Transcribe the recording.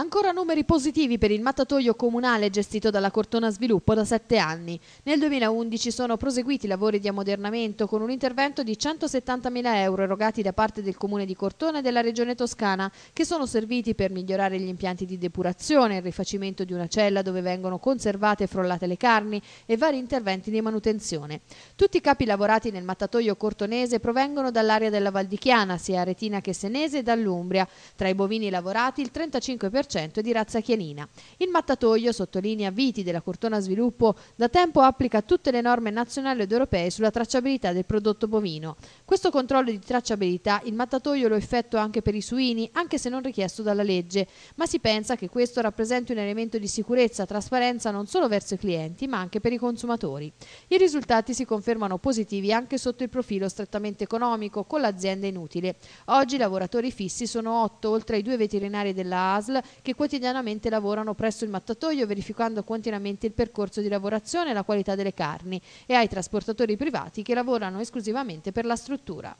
Ancora numeri positivi per il mattatoio comunale gestito dalla Cortona Sviluppo da sette anni. Nel 2011 sono proseguiti i lavori di ammodernamento con un intervento di 170.000 euro erogati da parte del Comune di Cortona e della Regione Toscana che sono serviti per migliorare gli impianti di depurazione, il rifacimento di una cella dove vengono conservate e frollate le carni e vari interventi di manutenzione. Tutti i capi lavorati nel mattatoio cortonese provengono dall'area della Valdichiana, sia aretina che senese e dall'Umbria. Tra i bovini lavorati il 35% è di razza chienina. Il mattatoio, sottolinea Viti della Cortona Sviluppo, da tempo applica tutte le norme nazionali ed europee sulla tracciabilità del prodotto bovino. Questo controllo di tracciabilità il mattatoio lo effettua anche per i suini, anche se non richiesto dalla legge, ma si pensa che questo rappresenti un elemento di sicurezza, trasparenza non solo verso i clienti, ma anche per i consumatori. I risultati si confermano positivi anche sotto il profilo strettamente economico, con l'azienda inutile. Oggi i lavoratori fissi sono 8, oltre ai due veterinari della ASL che quotidianamente lavorano presso il mattatoio verificando continuamente il percorso di lavorazione e la qualità delle carni e ai trasportatori privati che lavorano esclusivamente per la struttura.